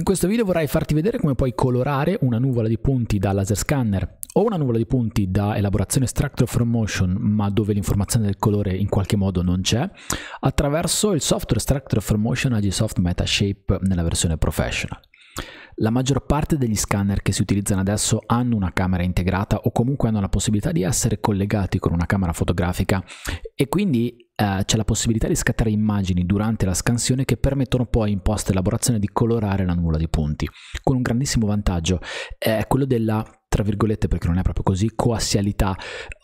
In questo video vorrei farti vedere come puoi colorare una nuvola di punti da laser scanner o una nuvola di punti da elaborazione structure from motion ma dove l'informazione del colore in qualche modo non c'è attraverso il software structure from motion Agisoft Metashape nella versione professional. La maggior parte degli scanner che si utilizzano adesso hanno una camera integrata o comunque hanno la possibilità di essere collegati con una camera fotografica e quindi eh, c'è la possibilità di scattare immagini durante la scansione che permettono poi in post elaborazione di colorare la nuvola di punti, con un grandissimo vantaggio, è quello della, tra virgolette perché non è proprio così, coassialità,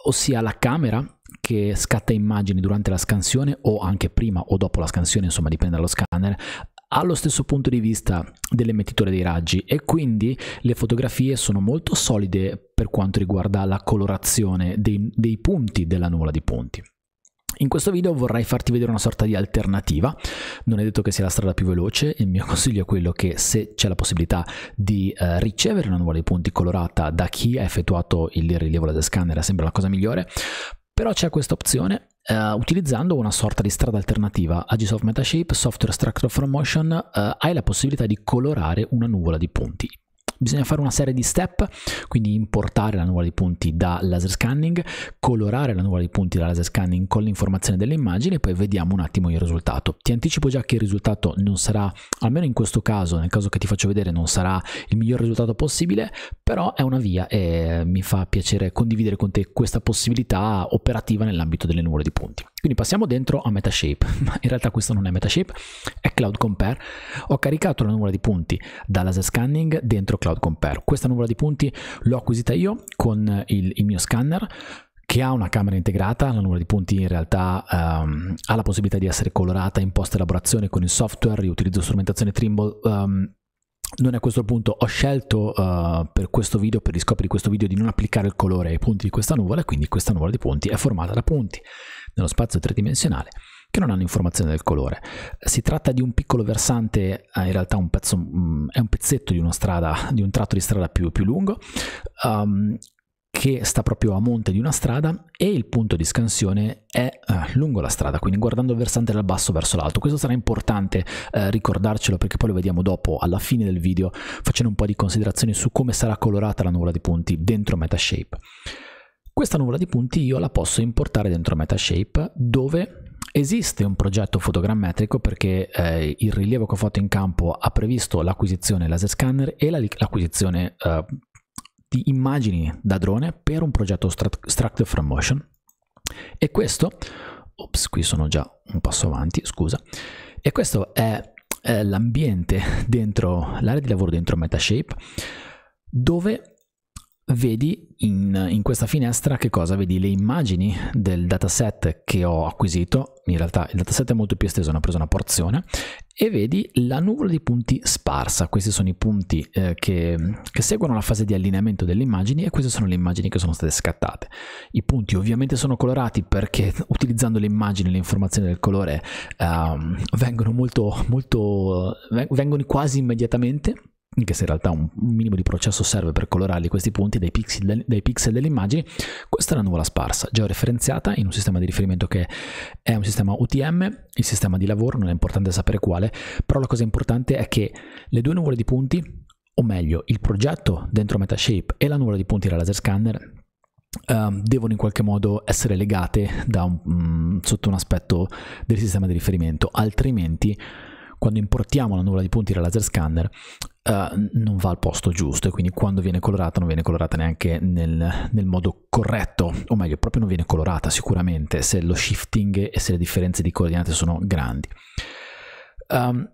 ossia la camera che scatta immagini durante la scansione o anche prima o dopo la scansione, insomma dipende dallo scanner, ha lo stesso punto di vista dell'emettitore dei raggi e quindi le fotografie sono molto solide per quanto riguarda la colorazione dei, dei punti della nuvola di punti. In questo video vorrei farti vedere una sorta di alternativa, non è detto che sia la strada più veloce, il mio consiglio è quello che se c'è la possibilità di eh, ricevere una nuvola di punti colorata da chi ha effettuato il rilievo laser scanner, è sempre la cosa migliore, però c'è questa opzione eh, utilizzando una sorta di strada alternativa, Agisoft Metashape, Software Structure for Motion, eh, hai la possibilità di colorare una nuvola di punti. Bisogna fare una serie di step, quindi importare la nuvola di punti da laser scanning, colorare la nuvola di punti da laser scanning con l'informazione delle immagini e poi vediamo un attimo il risultato. Ti anticipo già che il risultato non sarà, almeno in questo caso, nel caso che ti faccio vedere, non sarà il miglior risultato possibile, però è una via e mi fa piacere condividere con te questa possibilità operativa nell'ambito delle nuvole di punti. Quindi passiamo dentro a Metashape, ma in realtà questo non è Metashape, è Cloud Compare. Ho caricato la nuvola di punti da laser scanning dentro Cloud Cloud Compare. Questa nuvola di punti l'ho acquisita io con il, il mio scanner che ha una camera integrata, la nuvola di punti in realtà um, ha la possibilità di essere colorata in post elaborazione con il software, riutilizzo strumentazione Trimble um, non è a questo punto, ho scelto uh, per questo video, per gli scopi di questo video, di non applicare il colore ai punti di questa nuvola, quindi questa nuvola di punti è formata da punti nello spazio tridimensionale che non hanno informazione del colore. Si tratta di un piccolo versante, eh, in realtà un pezzo, mm, è un pezzetto di, una strada, di un tratto di strada più, più lungo. Um, che sta proprio a monte di una strada e il punto di scansione è eh, lungo la strada, quindi guardando il versante dal basso verso l'alto. Questo sarà importante eh, ricordarcelo perché poi lo vediamo dopo alla fine del video facendo un po' di considerazioni su come sarà colorata la nuvola di punti dentro Metashape. Questa nuvola di punti io la posso importare dentro Metashape dove Esiste un progetto fotogrammetrico perché eh, il rilievo che ho fatto in campo ha previsto l'acquisizione laser scanner e l'acquisizione eh, di immagini da drone per un progetto Structure from Motion e questo, ops qui sono già un passo avanti, scusa, e questo è, è l'ambiente dentro l'area di lavoro dentro MetaShape dove vedi in, in, questa finestra che cosa? Vedi le immagini del dataset che ho acquisito, in realtà il dataset è molto più esteso, ne ho preso una porzione, e vedi la nuvola di punti sparsa, questi sono i punti eh, che, che, seguono la fase di allineamento delle immagini e queste sono le immagini che sono state scattate. I punti ovviamente sono colorati perché utilizzando le immagini e le informazioni del colore eh, vengono, molto, molto, eh, vengono quasi immediatamente anche se in realtà un, minimo di processo serve per colorarli questi punti dai pixel, dai pixel delle immagini, questa è la nuvola sparsa, georeferenziata in un sistema di riferimento che è un sistema UTM, il sistema di lavoro, non è importante sapere quale, però la cosa importante è che le due nuvole di punti, o meglio il progetto dentro Metashape e la nuvola di punti della laser scanner, Um, devono in qualche modo essere legate da un, um, sotto un aspetto del sistema di riferimento, altrimenti quando importiamo la nuvola di punti da laser scanner Uh, non va al posto giusto e quindi quando viene colorata non viene colorata neanche nel, nel, modo corretto o meglio proprio non viene colorata sicuramente se lo shifting e se le differenze di coordinate sono grandi um,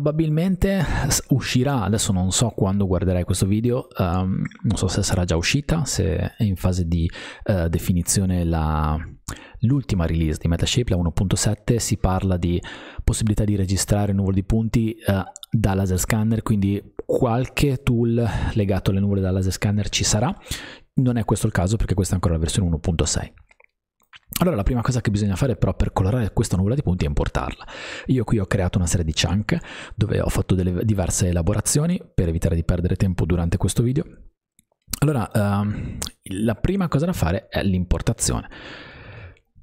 probabilmente uscirà, adesso non so quando guarderai questo video, um, non so se sarà già uscita, se è in fase di uh, definizione la, l'ultima release di Metashape, la 1.7, si parla di possibilità di registrare nuvole di punti uh, da laser scanner, quindi qualche tool legato alle nuvole da laser scanner ci sarà. Non è questo il caso perché questa è ancora la versione 1.6. Allora la prima cosa che bisogna fare però per colorare questa nuvola di punti è importarla. Io qui ho creato una serie di chunk dove ho fatto delle diverse elaborazioni per evitare di perdere tempo durante questo video. Allora ehm, la prima cosa da fare è l'importazione.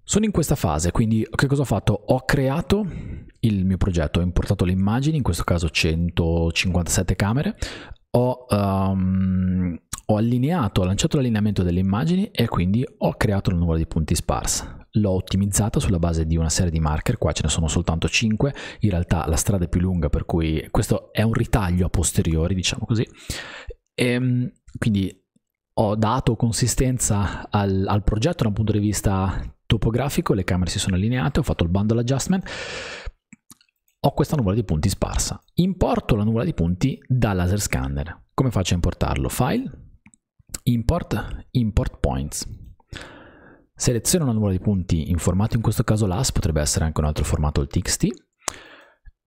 Sono in questa fase, quindi che cosa ho fatto? Ho creato il mio progetto, ho importato le immagini, in questo caso 157 camere, ho... Um, ho allineato, ho lanciato l'allineamento delle immagini e quindi ho creato il numero di punti sparse. L'ho ottimizzata sulla base di una serie di marker, qua ce ne sono soltanto 5, in realtà la strada è più lunga per cui questo è un ritaglio a posteriori, diciamo così. E, ehm, quindi ho dato consistenza al, al progetto da un punto di vista topografico, le camere si sono allineate, ho fatto il bundle adjustment, ho questa nuvola di punti sparsa. Importo la nuvola di punti da laser scanner. Come faccio a importarlo? File, import, import points. seleziona una nuvola di punti in formato, in questo caso l'AS, potrebbe essere anche un altro formato, il txt.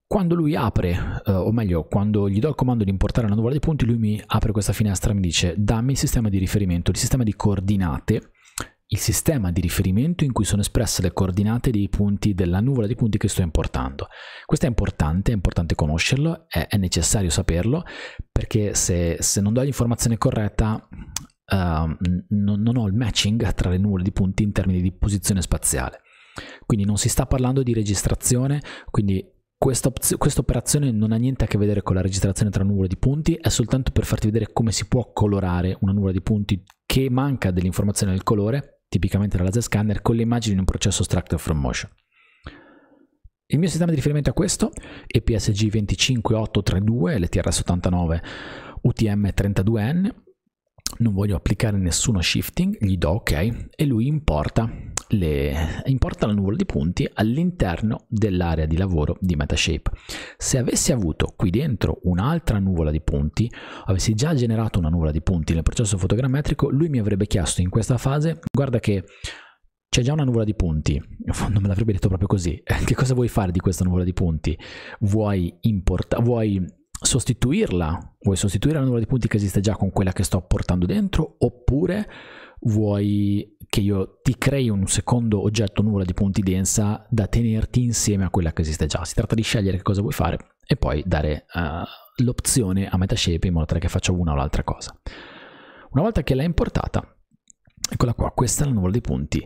Quando lui apre, eh, o meglio, quando gli do il comando di importare una nuvola di punti, lui mi apre questa finestra e mi dice dammi il sistema di riferimento, il sistema di coordinate, il sistema di riferimento in cui sono espresse le coordinate dei punti della nuvola di punti che sto importando. Questo è importante, è importante conoscerlo, è, è necessario saperlo, perché se, se non do l'informazione corretta Ehm, non, non ho il matching tra le nuvole di punti in termini di posizione spaziale. Quindi non si sta parlando di registrazione, quindi questa, operazione non ha niente a che vedere con la registrazione tra nuvole di punti, è soltanto per farti vedere come si può colorare una nuvola di punti che manca dell'informazione del colore, tipicamente dalla Z-scanner, con le immagini di un processo extractor from motion. Il mio sistema di riferimento è questo, EPSG25832, LTRS89 UTM32N, non voglio applicare nessuno shifting, gli do ok e lui importa, le, importa la nuvola di punti all'interno dell'area di lavoro di Metashape. Se avessi avuto qui dentro un'altra nuvola di punti, avessi già generato una nuvola di punti nel processo fotogrammetrico, lui mi avrebbe chiesto in questa fase, guarda che c'è già una nuvola di punti, in fondo me l'avrebbe detto proprio così, che cosa vuoi fare di questa nuvola di punti? Vuoi importare, vuoi sostituirla? Vuoi sostituire la numero di punti che esiste già con quella che sto portando dentro? Oppure vuoi che io ti crei un secondo oggetto nuvola di punti densa da tenerti insieme a quella che esiste già? Si tratta di scegliere che cosa vuoi fare e poi dare uh, l'opzione a Metashape in modo tale che faccia una o l'altra cosa. Una volta che l'hai importata, eccola qua, questa è la nuvola di punti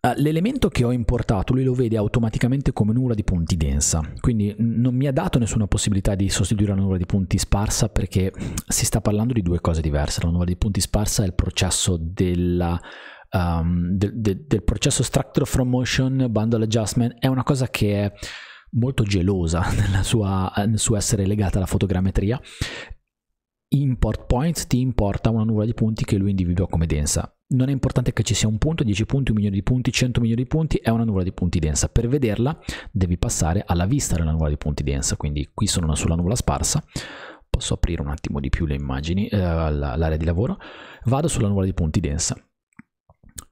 Ah, l'elemento che ho importato lui lo vede automaticamente come nuvola di punti densa, quindi non mi ha dato nessuna possibilità di sostituire la nuvola di punti sparsa perché si sta parlando di due cose diverse. La nuvola di punti sparsa è il processo della, um, ehm, de, de, del processo structure from motion, bundle adjustment, è una cosa che è molto gelosa sua, nel suo essere legata alla fotogrammetria. Import points ti importa una nuvola di punti che lui individua come densa non è importante che ci sia un punto, 10 punti, un milione di punti, 100 milioni di punti, è una nuvola di punti densa. Per vederla devi passare alla vista della nuvola di punti densa, quindi qui sono una sola nuvola sparsa, posso aprire un attimo di più le immagini, eh, l'area di lavoro, vado sulla nuvola di punti densa.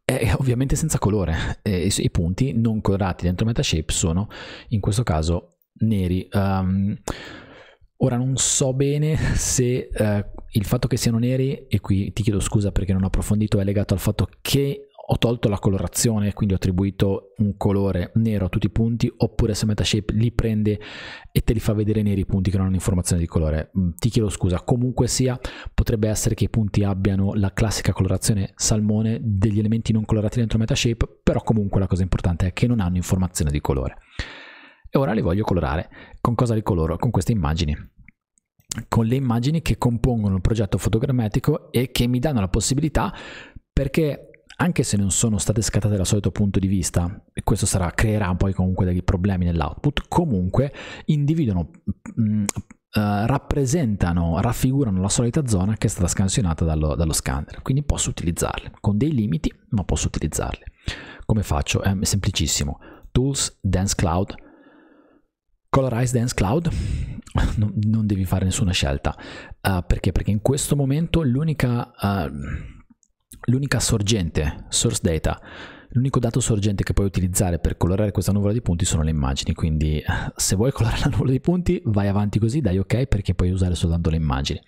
È ovviamente senza colore, e i punti non colorati dentro Metashape sono in questo caso neri. Um, Ora non so bene se eh, il fatto che siano neri, e qui ti chiedo scusa perché non ho approfondito, è legato al fatto che ho tolto la colorazione, quindi ho attribuito un colore nero a tutti i punti, oppure se Metashape li prende e te li fa vedere neri i punti che non hanno informazione di colore. Mm, ti chiedo scusa, comunque sia, potrebbe essere che i punti abbiano la classica colorazione salmone degli elementi non colorati dentro Metashape, però comunque la cosa importante è che non hanno informazione di colore. E ora li voglio colorare. Con cosa li coloro? Con queste immagini con le immagini che compongono il progetto fotogrammetico e che mi danno la possibilità perché anche se non sono state scattate dal solito punto di vista, e questo sarà, creerà poi comunque dei problemi nell'output, comunque individuano, mh, mm, eh, uh, rappresentano, raffigurano la solita zona che è stata scansionata dallo, dallo, scanner, quindi posso utilizzarle, con dei limiti, ma posso utilizzarle. Come faccio? È semplicissimo. Tools, Dance Cloud, Color Dance Cloud non, non devi fare nessuna scelta uh, perché? perché in questo momento l'unica uh, l'unica sorgente source data l'unico dato sorgente che puoi utilizzare per colorare questa nuvola di punti sono le immagini quindi eh, se vuoi colorare la nuvola di punti vai avanti così dai ok perché puoi usare soltanto le immagini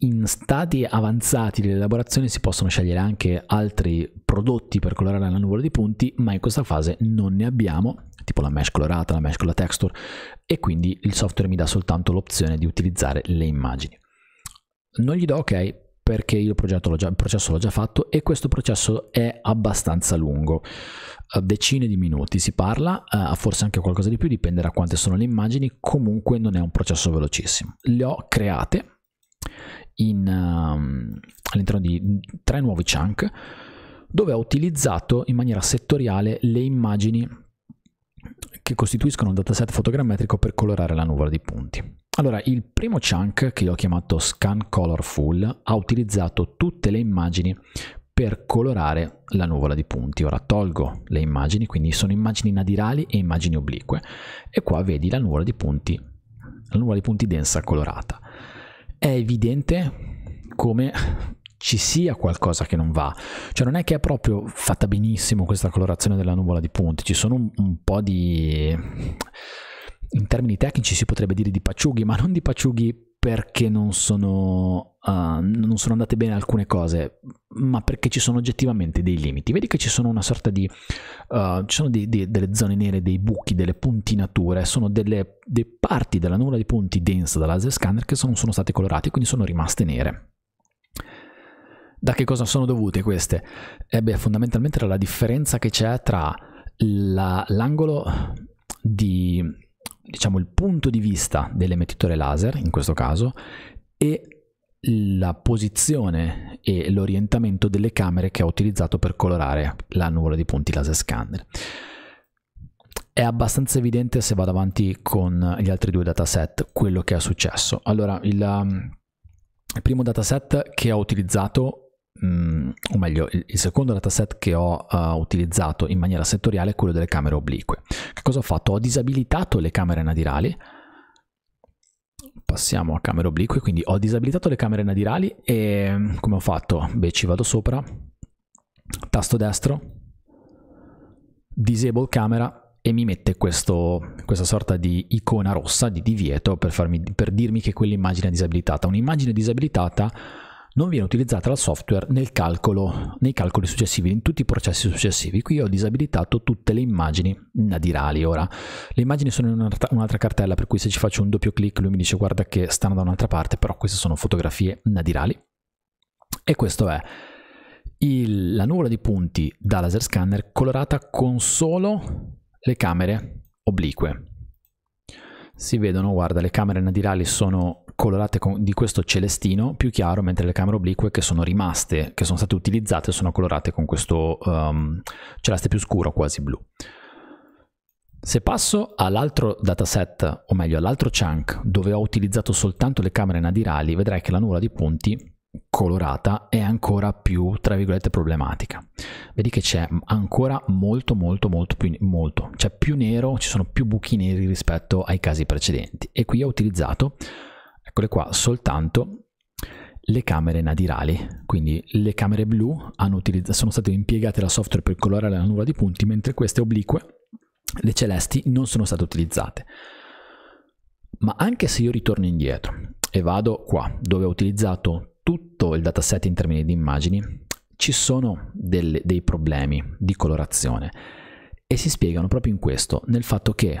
in stadi avanzati dell'elaborazione si possono scegliere anche altri prodotti per colorare la nuvola di punti, ma in questa fase non ne abbiamo la mesh colorata, la mesh con la texture e quindi il software mi dà soltanto l'opzione di utilizzare le immagini. Non gli do ok perché io l'ho già, il processo l'ho già fatto e questo processo è abbastanza lungo, eh, decine di minuti si parla, eh, forse anche qualcosa di più, dipende da quante sono le immagini, comunque non è un processo velocissimo. Le ho create in, um, all'interno di tre nuovi chunk dove ho utilizzato in maniera settoriale le immagini che costituiscono un dataset fotogrammetrico per colorare la nuvola di punti. Allora, il primo chunk che io ho chiamato Scan Color Full ha utilizzato tutte le immagini per colorare la nuvola di punti. Ora tolgo le immagini, quindi sono immagini nadirali e immagini oblique. E qua vedi la nuvola di punti, la nuvola di punti densa colorata. È evidente come ci sia qualcosa che non va. Cioè non è che è proprio fatta benissimo questa colorazione della nuvola di punti, ci sono un, un po' di... in termini tecnici si potrebbe dire di paciughi, ma non di paciughi perché non sono, uh, non sono, andate bene alcune cose, ma perché ci sono oggettivamente dei limiti. Vedi che ci sono una sorta di. Uh, ci sono dei, dei, delle zone nere, dei buchi, delle puntinature, sono delle, delle parti della nuvola di punti densa da laser scanner che sono, sono state colorate, quindi sono rimaste nere da che cosa sono dovute queste? Eh fondamentalmente era la differenza che c'è tra la, l'angolo di, diciamo, il punto di vista dell'emettitore laser, in questo caso, e la posizione e l'orientamento delle camere che ho utilizzato per colorare la nuvola di punti laser scanner. È abbastanza evidente se vado avanti con gli altri due dataset quello che è successo. Allora, il, ehm, il primo dataset che ho utilizzato Mm, o meglio, il, il, secondo dataset che ho uh, utilizzato in maniera settoriale è quello delle camere oblique. Che cosa ho fatto? Ho disabilitato le camere nadirali. Passiamo a camere oblique, quindi ho disabilitato le camere nadirali e mm, come ho fatto? Beh, ci vado sopra, tasto destro, disable camera e mi mette questo, questa sorta di icona rossa di divieto per, farmi, per dirmi che quell'immagine è disabilitata. Un'immagine disabilitata non viene utilizzata la software nel calcolo, nei calcoli successivi, in tutti i processi successivi. Qui ho disabilitato tutte le immagini nadirali. Ora, le immagini sono in un'altra cartella, per cui se ci faccio un doppio clic lui mi dice guarda che stanno da un'altra parte, però queste sono fotografie nadirali. E questo è il, la nuvola di punti da laser scanner colorata con solo le camere oblique si vedono, guarda, le camere nadirali sono colorate con, di questo celestino più chiaro, mentre le camere oblique che sono rimaste, che sono state utilizzate, sono colorate con questo um, celeste più scuro, quasi blu. Se passo all'altro dataset, o meglio all'altro chunk, dove ho utilizzato soltanto le camere nadirali, vedrai che la nuvola di punti colorata è ancora più, tra virgolette, problematica. Vedi che c'è ancora molto, molto, molto più, molto. C'è più nero, ci sono più buchi neri rispetto ai casi precedenti. E qui ho utilizzato, eccole qua, soltanto le camere nadirali. Quindi le camere blu sono state impiegate da software per colorare la nuvola di punti, mentre queste oblique, le celesti, non sono state utilizzate. Ma anche se io ritorno indietro e vado qua, dove ho utilizzato tutto il dataset in termini di immagini, ci sono del, dei problemi di colorazione e si spiegano proprio in questo, nel fatto che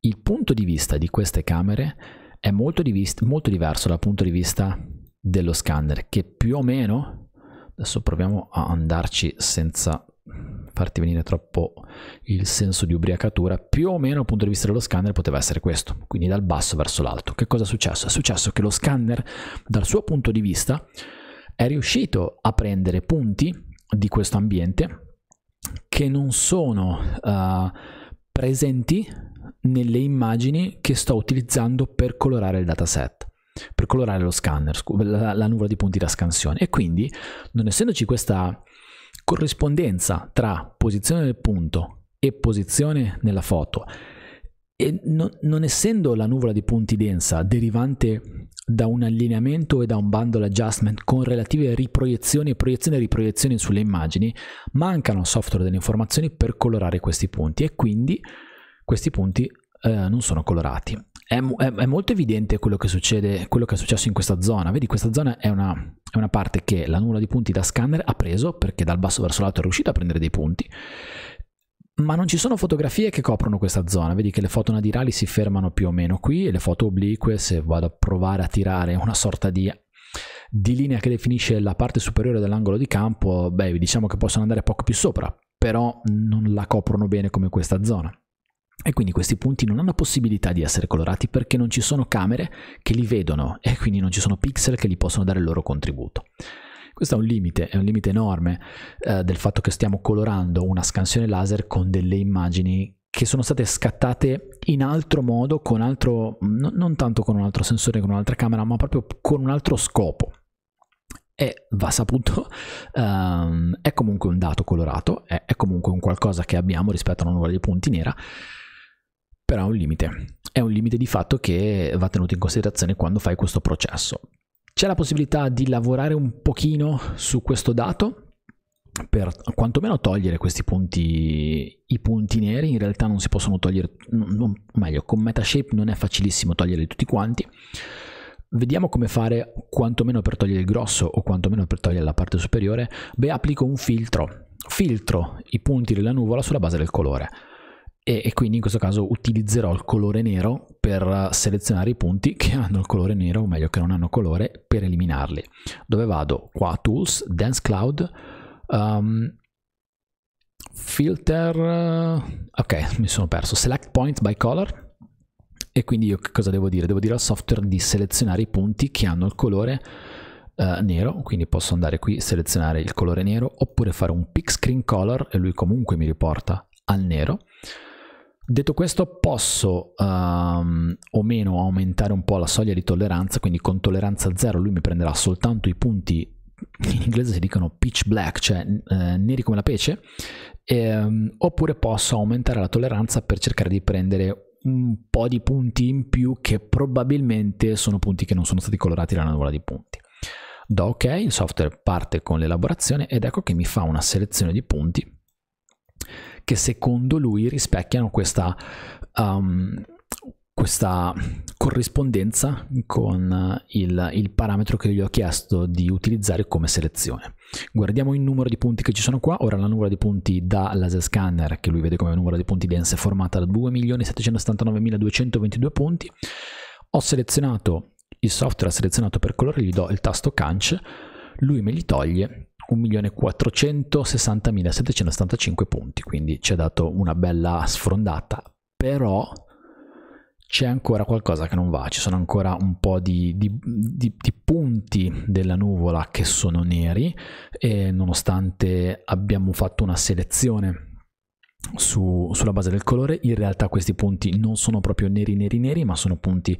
il punto di vista di queste camere è molto, divist- molto diverso dal punto di vista dello scanner che più o meno adesso proviamo a andarci senza farti venire troppo il senso di ubriacatura, più o meno dal punto di vista dello scanner poteva essere questo, quindi dal basso verso l'alto. Che cosa è successo? È successo che lo scanner, dal suo punto di vista, è riuscito a prendere punti di questo ambiente che non sono uh, presenti nelle immagini che sto utilizzando per colorare il dataset per colorare lo scanner, la, la, nuvola di punti da scansione e quindi non essendoci questa corrispondenza tra posizione del punto e posizione nella foto e non, non essendo la nuvola di punti densa derivante da un allineamento e da un bundle adjustment con relative riproiezioni e proiezioni e riproiezioni sulle immagini, mancano software delle informazioni per colorare questi punti e quindi questi punti eh, non sono colorati. È, è, è, molto evidente quello che succede, quello che è successo in questa zona. Vedi, questa zona è una, è una parte che la nulla di punti da scanner ha preso perché dal basso verso l'alto è riuscita a prendere dei punti. Ma non ci sono fotografie che coprono questa zona, vedi che le foto nadirali si fermano più o meno qui e le foto oblique, se vado a provare a tirare una sorta di di linea che definisce la parte superiore dell'angolo di campo, beh, diciamo che possono andare poco più sopra, però non la coprono bene come questa zona e quindi questi punti non hanno possibilità di essere colorati perché non ci sono camere che li vedono e quindi non ci sono pixel che gli possono dare il loro contributo. Questo è un limite, è un limite enorme eh, del fatto che stiamo colorando una scansione laser con delle immagini che sono state scattate in altro modo, con altro, non tanto con un altro sensore, con un'altra camera, ma proprio con un altro scopo. E va saputo, um, è comunque un dato colorato, è, è comunque un qualcosa che abbiamo rispetto a una nuvola di punti nera però è un limite. È un limite di fatto che va tenuto in considerazione quando fai questo processo. C'è la possibilità di lavorare un pochino su questo dato per quantomeno togliere questi punti, i punti neri, in realtà non si possono togliere, non, meglio, con Metashape non è facilissimo toglierli tutti quanti. Vediamo come fare quantomeno per togliere il grosso o quantomeno per togliere la parte superiore. Beh, applico un filtro, filtro i punti della nuvola sulla base del colore e, e, quindi in questo caso utilizzerò il colore nero per selezionare i punti che hanno il colore nero, o meglio che non hanno colore, per eliminarli. Dove vado? Qua Tools, Dance Cloud, um, Filter, ok mi sono perso, Select Point by Color e quindi io che cosa devo dire? Devo dire al software di selezionare i punti che hanno il colore Uh, nero, quindi posso andare qui, selezionare il colore nero, oppure fare un pick screen color e lui comunque mi riporta al nero. Detto questo, posso um, o meno aumentare un po' la soglia di tolleranza, quindi con tolleranza 0 lui mi prenderà soltanto i punti, in inglese si dicono pitch black, cioè eh, neri come la pece, e, um, oppure posso aumentare la tolleranza per cercare di prendere un po' di punti in più che probabilmente sono punti che non sono stati colorati dalla nuvola di punti. Do ok, il software parte con l'elaborazione ed ecco che mi fa una selezione di punti che secondo lui rispecchiano questa, um, questa corrispondenza con il, il, parametro che gli ho chiesto di utilizzare come selezione. Guardiamo il numero di punti che ci sono qua, ora la numero di punti da laser scanner che lui vede come numero di punti dense è formata da 2.779.222 punti, ho selezionato il software ha selezionato per colore, gli do il tasto cancel, lui me li toglie 1.460.775 punti, quindi ci ha dato una bella sfrondata, però c'è ancora qualcosa che non va, ci sono ancora un po' di, di, di, di punti della nuvola che sono neri e nonostante abbiamo fatto una selezione su, sulla base del colore, in realtà questi punti non sono proprio neri neri neri, ma sono punti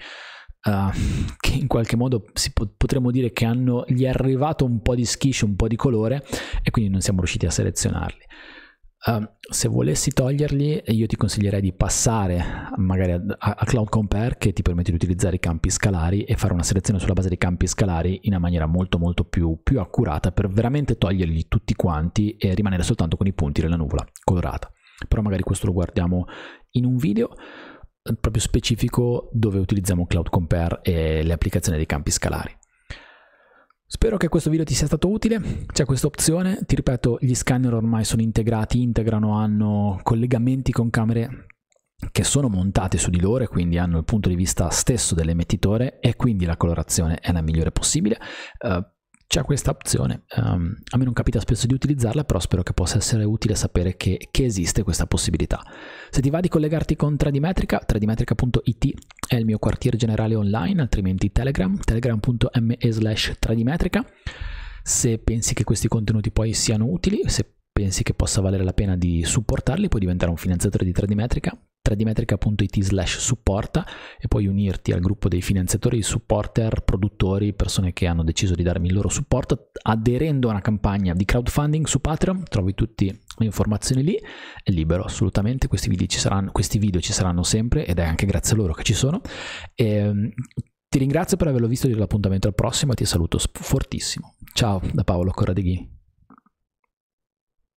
uh, che in qualche modo po- potremmo dire che hanno, gli è arrivato un po' di schiscio, un po' di colore e quindi non siamo riusciti a selezionarli. Uh, se volessi toglierli io ti consiglierei di passare magari a, a, Cloud Compare che ti permette di utilizzare i campi scalari e fare una selezione sulla base dei campi scalari in una maniera molto molto più, più accurata per veramente toglierli tutti quanti e rimanere soltanto con i punti della nuvola colorata però magari questo lo guardiamo in un video proprio specifico dove utilizziamo Cloud Compare e le applicazioni dei campi scalari. Spero che questo video ti sia stato utile, c'è questa opzione, ti ripeto gli scanner ormai sono integrati, integrano, hanno collegamenti con camere che sono montate su di loro e quindi hanno il punto di vista stesso dell'emettitore e quindi la colorazione è la migliore possibile. Uh, c'è questa opzione. Um, a me non capita spesso di utilizzarla, però spero che possa essere utile sapere che, che esiste questa possibilità. Se ti va di collegarti con Tradimetrica, tradimetrica.it è il mio quartier generale online, altrimenti Telegram, telegram.me slash tradimetrica. Se pensi che questi contenuti poi siano utili, se pensi che possa valere la pena di supportarli, puoi diventare un finanziatore di Tradimetrica, 3dmetrica.it slash supporta e puoi unirti al gruppo dei finanziatori, supporter, produttori, persone che hanno deciso di darmi il loro supporto aderendo a una campagna di crowdfunding su Patreon, trovi tutte le informazioni lì, è libero assolutamente, questi video ci saranno, video ci saranno sempre ed è anche grazie a loro che ci sono. E, ehm, ti ringrazio per averlo visto e l'appuntamento al prossimo e ti saluto fortissimo. Ciao da Paolo Corradeghini.